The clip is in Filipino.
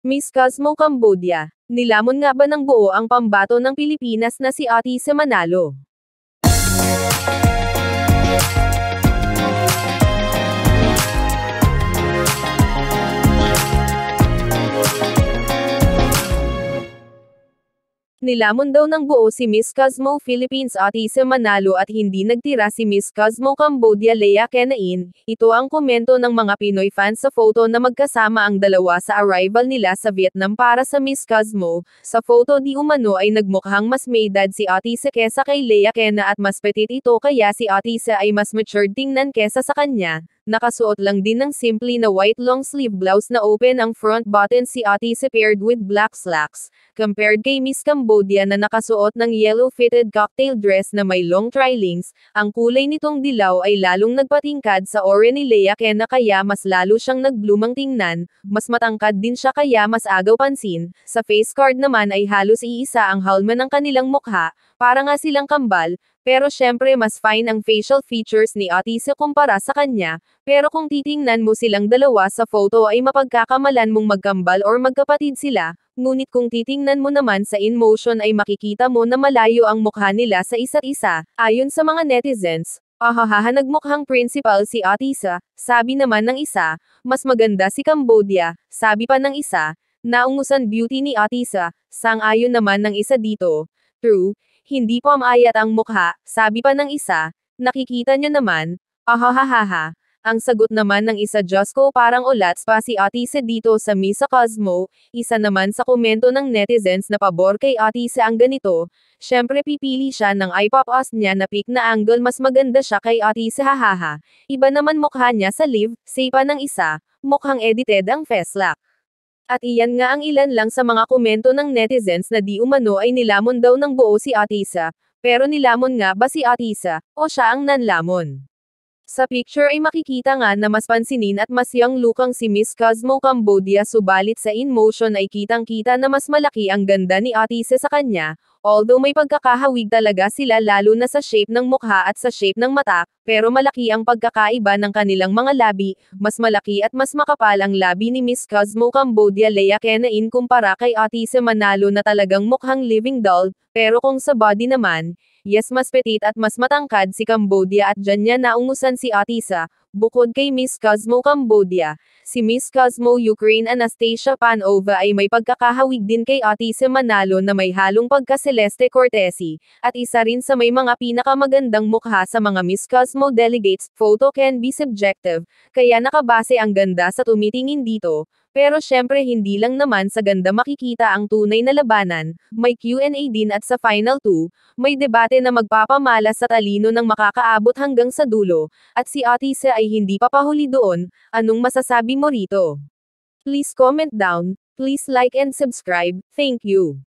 Miss Cosmo Cambodia, nilamon nga ba ng buo ang pambato ng Pilipinas na si Ati sa Manalo? Nilamon daw ng buo si Miss Cosmo Philippines at isa Manalo at hindi nagtira si Miss Cosmo Cambodia Lea Kenain. Ito ang komento ng mga Pinoy fans sa photo na magkasama ang dalawa sa arrival nila sa Vietnam para sa Miss Cosmo. Sa photo di umano ay nagmukhang mas may edad si Atisa kesa kay Lea Kena at mas petit ito kaya si Atisa ay mas matured tingnan kesa sa kanya. Nakasuot lang din ng simple na white long sleeve blouse na open ang front button si Ate si paired with black slacks, compared kay Miss Cambodia na nakasuot ng yellow fitted cocktail dress na may long trilings, ang kulay nitong dilaw ay lalong nagpatingkad sa ore ni Lea Kena kaya mas lalo siyang nagblumang tingnan, mas matangkad din siya kaya mas agaw pansin, sa face card naman ay halos iisa ang halma ng kanilang mukha, para nga silang kambal, pero syempre mas fine ang facial features ni Atisa kumpara sa kanya, pero kung titingnan mo silang dalawa sa photo ay mapagkakamalan mong magkambal or magkapatid sila, ngunit kung titingnan mo naman sa in-motion ay makikita mo na malayo ang mukha nila sa isa't isa, ayon sa mga netizens. Ahahaha nagmukhang principal si Atisa, sabi naman ng isa, mas maganda si Cambodia, sabi pa ng isa, naungusan beauty ni Atisa, sang-ayon naman ng isa dito. True, hindi po ayat ang mukha, sabi pa ng isa, nakikita nyo naman, ahahaha. Ang sagot naman ng isa Diyos ko parang ulat pa si Atise dito sa Misa Cosmo, isa naman sa komento ng netizens na pabor kay Atise ang ganito, syempre pipili siya ng us niya na pick na angle mas maganda siya kay Atise hahaha, iba naman mukha niya sa live, say pa ng isa, mukhang edited ang feslak. At iyan nga ang ilan lang sa mga komento ng netizens na di umano ay nilamon daw ng buo si Atisa, pero nilamon nga ba si Atisa, o siya ang nanlamon? Sa picture ay makikita nga na mas pansinin at mas young lukang si Miss Cosmo Cambodia subalit sa in motion ay kitang-kita na mas malaki ang ganda ni Atisa sa kanya, Although may pagkakahawig talaga sila lalo na sa shape ng mukha at sa shape ng mata, pero malaki ang pagkakaiba ng kanilang mga labi, mas malaki at mas makapal ang labi ni Miss Cosmo Cambodia Lea Kenain kumpara kay Otise Manalo na talagang mukhang living doll, pero kung sa body naman, yes mas petite at mas matangkad si Cambodia at dyan niya naungusan si Otisa, Bukod kay Miss Cosmo Cambodia, si Miss Cosmo Ukraine Anastasia Panova ay may pagkakahawig din kay Otice Manalo na may halong pagka-Celeste Cortesi, at isa rin sa may mga pinakamagandang mukha sa mga Miss Cosmo delegates, photo can be subjective, kaya nakabase ang ganda sa tumitingin dito, pero syempre hindi lang naman sa ganda makikita ang tunay na labanan, may Q&A din at sa Final 2, may debate na magpapamalas sa talino ng makakaabot hanggang sa dulo, at si Otise ay hindi papahuli doon, anong masasabi mo rito? Please comment down, please like and subscribe, thank you.